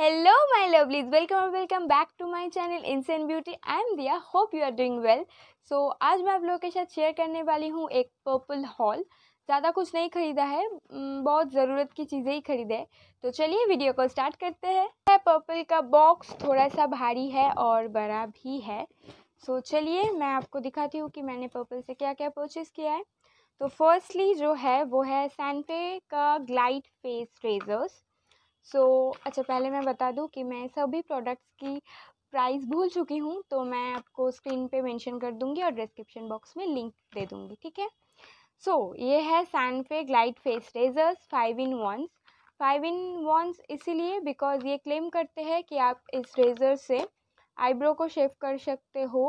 hello my lovelies welcome और welcome back to my channel इंसेंट beauty I am Diya hope you are doing well so आज मैं आप लोगों के साथ शेयर करने वाली हूँ एक पर्पल हॉल ज़्यादा कुछ नहीं ख़रीदा है बहुत ज़रूरत की चीज़ें ही ख़रीदे हैं तो चलिए वीडियो को स्टार्ट करते हैं पर्पल का बॉक्स थोड़ा सा भारी है और बड़ा भी है सो so, चलिए मैं आपको दिखाती हूँ कि मैंने पर्पल से क्या क्या परचेज़ किया है तो फर्स्टली जो है वो है सैनपे का glide face razors so so, अच्छा पहले मैं बता दूं कि मैं सभी प्रोडक्ट्स की प्राइस भूल चुकी हूँ तो मैं आपको स्क्रीन पे मेंशन कर दूँगी और डिस्क्रिप्शन बॉक्स में लिंक दे दूँगी ठीक है सो so, ये है Sanfe glide face razors five in ones five in ones इसीलिए बिकॉज ये क्लेम करते हैं कि आप इस रेज़र से आईब्रो को शेव कर सकते हो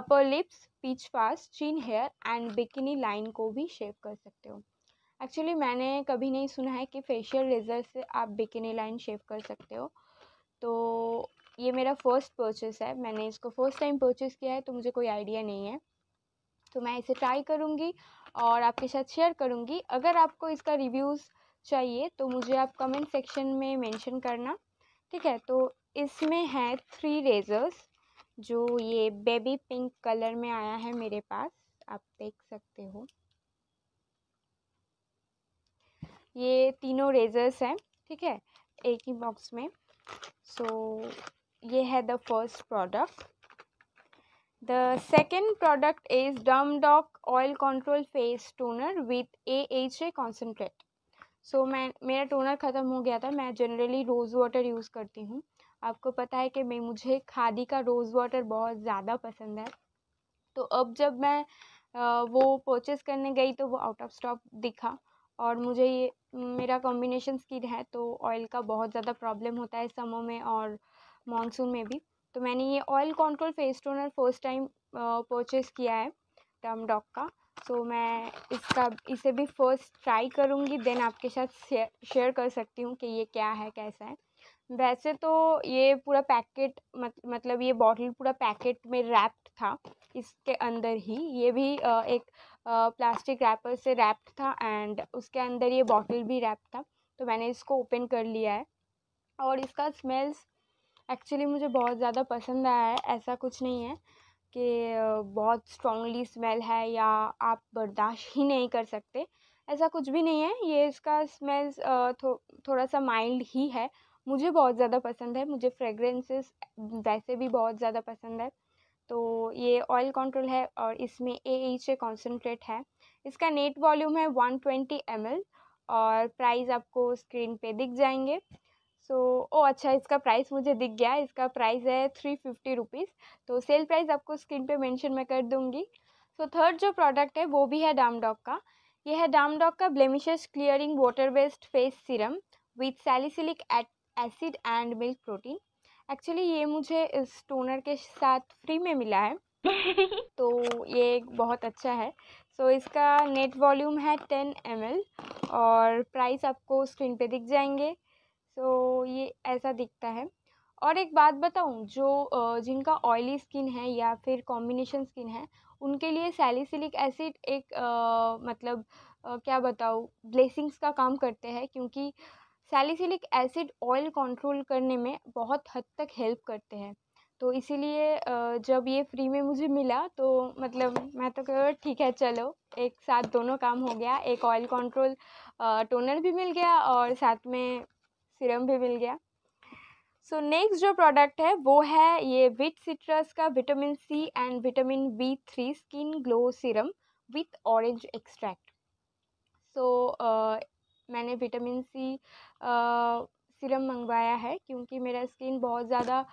upper lips peach fast chin hair and bikini line को भी शेव कर सकते हो एक्चुअली मैंने कभी नहीं सुना है कि फेशियल लेज़र से आप बिकिनी लाइन शेव कर सकते हो तो ये मेरा फ़र्स्ट परचेस है मैंने इसको फ़र्स्ट टाइम परचेस किया है तो मुझे कोई आइडिया नहीं है तो मैं इसे ट्राई करूँगी और आपके साथ शेयर करूँगी अगर आपको इसका रिव्यूज़ चाहिए तो मुझे आप कमेंट सेक्शन में मैंशन करना ठीक है तो इसमें है थ्री रेजर्स जो ये बेबी पिंक कलर में आया है मेरे पास आप देख सकते हो ये तीनों रेजर्स हैं ठीक है एक ही बॉक्स में सो so, ये है द फर्स्ट प्रोडक्ट इज़ डम डॉक oil control face toner with A H A concentrate so मैं मेरा टोनर ख़त्म हो गया था मैं जनरली रोज़ वाटर यूज़ करती हूँ आपको पता है कि मैं मुझे खादी का रोज़ वाटर बहुत ज़्यादा पसंद है तो अब जब मैं आ, वो परचेज़ करने गई तो वो आउट ऑफ स्टॉक दिखा और मुझे ये मेरा कॉम्बिनेशन स्किन है तो ऑयल का बहुत ज़्यादा प्रॉब्लम होता है समों में और मानसून में भी तो मैंने ये oil control face toner first time purchase किया है टर्म डॉक का सो so, मैं इसका इसे भी फर्स्ट ट्राई करूँगी देन आपके साथ शेयर कर सकती हूँ कि ये क्या है कैसा है वैसे तो ये पूरा पैकेट मत, मतलब ये बॉटल पूरा पैकेट में रैप्ड था इसके अंदर ही ये भी एक प्लास्टिक रैपर से रैप्ड था एंड उसके अंदर ये बॉटल भी रैप था तो मैंने इसको ओपन कर लिया है और इसका स्मेल्स एक्चुअली मुझे बहुत ज़्यादा पसंद आया है ऐसा कुछ नहीं है कि बहुत स्ट्रॉन्गली स्मेल है या आप बर्दाश्त ही नहीं कर सकते ऐसा कुछ भी नहीं है ये इसका स्मेल थो, थोड़ा सा माइल्ड ही है मुझे बहुत ज़्यादा पसंद है मुझे फ्रेगरेंसेस वैसे भी बहुत ज़्यादा पसंद है तो ये ऑयल कंट्रोल है और इसमें ए एच ए कॉन्सनट्रेट है इसका नेट वॉल्यूम है वन ट्वेंटी एम एल और प्राइस आपको स्क्रीन पे दिख जाएंगे सो so, ओ अच्छा इसका प्राइस मुझे दिख गया इसका प्राइस है थ्री फिफ्टी रुपीज़ तो सेल प्राइस आपको स्क्रीन पे मेंशन मैं कर दूँगी सो so, थर्ड जो प्रोडक्ट है वो भी है डामडॉक का यह है डामडॉक का blemishes clearing water based face serum with salicylic acid and milk protein actually ये मुझे इस टोनर के साथ फ्री में मिला है तो ये बहुत अच्छा है सो so, इसका नेट वॉल्यूम है टेन एम और प्राइस आपको स्क्रीन पे दिख जाएंगे सो so, ये ऐसा दिखता है और एक बात बताऊँ जो जिनका ऑयली स्किन है या फिर कॉम्बिनेशन स्किन है उनके लिए सैलिसिलिक एसिड एक आ, मतलब आ, क्या बताऊँ ब्लेसिंग्स का काम करते हैं क्योंकि सैलिसिलिक एसिड ऑयल कंट्रोल करने में बहुत हद तक हेल्प करते हैं तो इसीलिए जब ये फ्री में मुझे मिला तो मतलब मैं तो कह ठीक है चलो एक साथ दोनों काम हो गया एक ऑयल कंट्रोल टोनर भी मिल गया और साथ में सिरम भी मिल गया सो so, नेक्स्ट जो प्रोडक्ट है वो है ये विट सिट्रस का vitamin C and vitamin B three skin glow serum with orange extract so मैंने विटामिन सी सीरम मंगवाया है क्योंकि मेरा स्किन बहुत ज़्यादा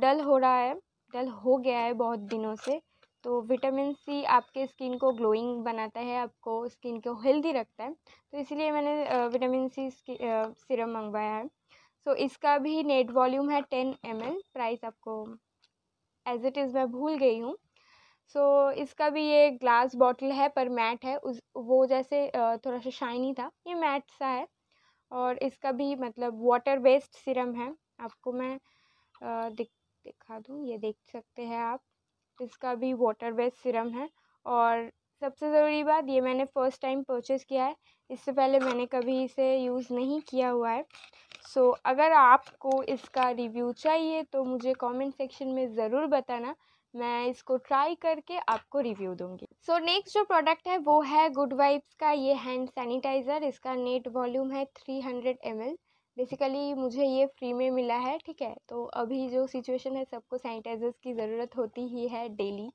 डल हो रहा है डल हो गया है बहुत दिनों से तो विटामिन सी आपके स्किन को ग्लोइंग बनाता है आपको स्किन को हेल्दी रखता है तो इसलिए मैंने विटामिन सी सीरम मंगवाया है सो so, इसका भी नेट वॉल्यूम है टेन एम प्राइस आपको एज इट इज़ मैं भूल गई हूँ सो so, इसका भी ये ग्लास बॉटल है पर मैट है उस वो जैसे थोड़ा सा शाइनी था ये मैट सा है और इसका भी मतलब वाटर बेस्ड सिरम है आपको मैं दिख दिखा दूँ ये देख सकते हैं आप इसका भी वाटर बेस्ड सिरम है और सबसे ज़रूरी बात ये मैंने फ़र्स्ट टाइम परचेज़ किया है इससे पहले मैंने कभी इसे यूज़ नहीं किया हुआ है सो so, अगर आपको इसका रिव्यू चाहिए तो मुझे कमेंट सेक्शन में ज़रूर बताना मैं इसको ट्राई करके आपको रिव्यू दूंगी सो so, नेक्स्ट जो प्रोडक्ट है वो है गुड वाइब्स का ये हैंड सैनिटाइज़र इसका नेट वॉल्यूम है three hundred M L basically मुझे ये फ्री में मिला है ठीक है तो अभी जो सिचुएशन है सबको सैनिटाइजर्स की ज़रूरत होती ही है डेली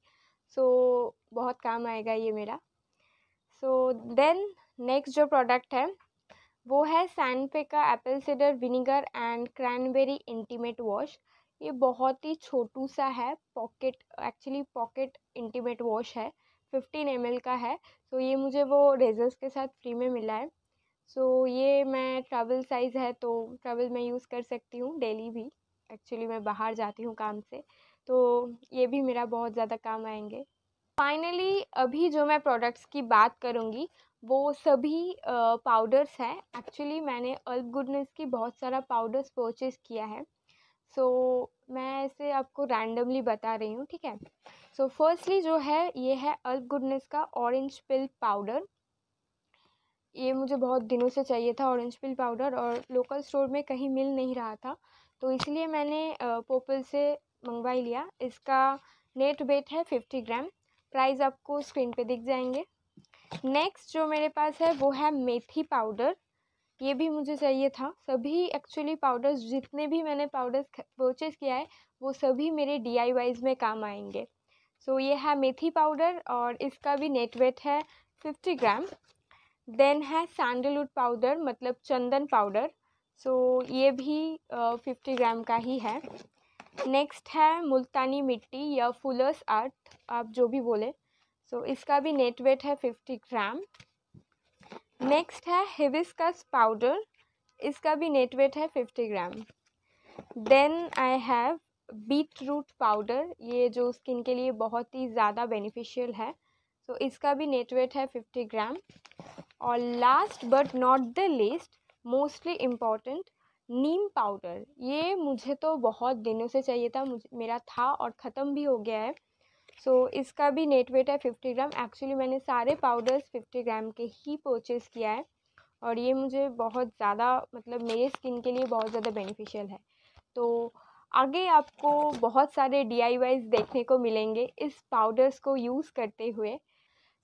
सो so, बहुत काम आएगा ये मेरा सो देन नेक्स्ट जो प्रोडक्ट है वो है सैनपे का apple cider vinegar and cranberry intimate wash ये बहुत ही छोटू सा है pocket actually pocket intimate wash है फिफ्टीन एम का है सो तो ये मुझे वो रेजर्स के साथ फ्री में मिला है सो so, ये मैं ट्रैवल साइज़ है तो ट्रैवल में यूज़ कर सकती हूँ डेली भी एक्चुअली मैं बाहर जाती हूँ काम से तो ये भी मेरा बहुत ज़्यादा काम आएंगे फाइनली अभी जो मैं प्रोडक्ट्स की बात करूँगी वो सभी पाउडर्स हैं एक्चुअली मैंने अल्प गुडनेस की बहुत सारा पाउडर्स परचेज़ किया है सो so, मैं ऐसे आपको रैंडमली बता रही हूँ ठीक है सो so, फर्स्टली जो है ये है अल्प गुडनेस का ऑरेंज पिल पाउडर ये मुझे बहुत दिनों से चाहिए था ऑरेंज पिल पाउडर और लोकल स्टोर में कहीं मिल नहीं रहा था तो इसलिए मैंने पोपल से मंगवा ही लिया इसका नेट वेट है फिफ्टी ग्राम प्राइस आपको स्क्रीन पे दिख जाएंगे नेक्स्ट जो मेरे पास है वो है मेथी पाउडर ये भी मुझे चाहिए था सभी एक्चुअली पाउडर्स जितने भी मैंने पाउडर्स परचेज़ किया है वो सभी मेरे डी आई वाइज में काम आएंगे सो so, ये है मेथी पाउडर और इसका भी नेटवेट है फिफ्टी ग्राम देन है सैंडलवुड पाउडर मतलब चंदन पाउडर सो so, ये भी फिफ्टी uh, ग्राम का ही है नेक्स्ट है मुल्तानी मिट्टी या फुलर्स अर्थ आप जो भी बोले सो so, इसका भी नेटवेट है फिफ्टी ग्राम नेक्स्ट है हिबिस्कस पाउडर इसका भी नेट वेट है fifty gram then I have beetroot powder ये जो स्किन के लिए बहुत ही ज़्यादा बेनिफिशियल है सो so, इसका भी नेट वेट है फिफ्टी ग्राम और last but not the least mostly important neem powder ये मुझे तो बहुत दिनों से चाहिए था मुझे मेरा था और ख़त्म भी हो गया है सो so, इसका भी नेट वेट है फिफ्टी ग्राम एक्चुअली मैंने सारे पाउडर्स फिफ्टी ग्राम के ही परचेज़ किया है और ये मुझे बहुत ज़्यादा मतलब मेरे स्किन के लिए बहुत ज़्यादा बेनिफिशियल है तो आगे आपको बहुत सारे डी देखने को मिलेंगे इस पाउडर्स को यूज़ करते हुए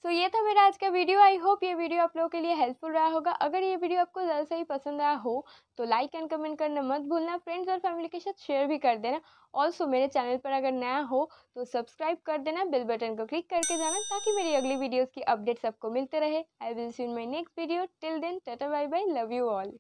सो तो ये था मेरा आज का वीडियो आई होप ये वीडियो आप लोगों के लिए हेल्पफुल रहा होगा अगर ये वीडियो आपको ज़्यादा से ही पसंद आया हो तो लाइक एंड कमेंट करना मत भूलना फ्रेंड्स और फैमिली के साथ शेयर भी कर देना ऑल्सो मेरे चैनल पर अगर नया हो तो सब्सक्राइब कर देना बिल बटन को क्लिक करके जाना ताकि मेरी अगली वीडियोज़ की अपडेट्स आपको मिलते रहे I will see in my next video till then tata bye bye love you all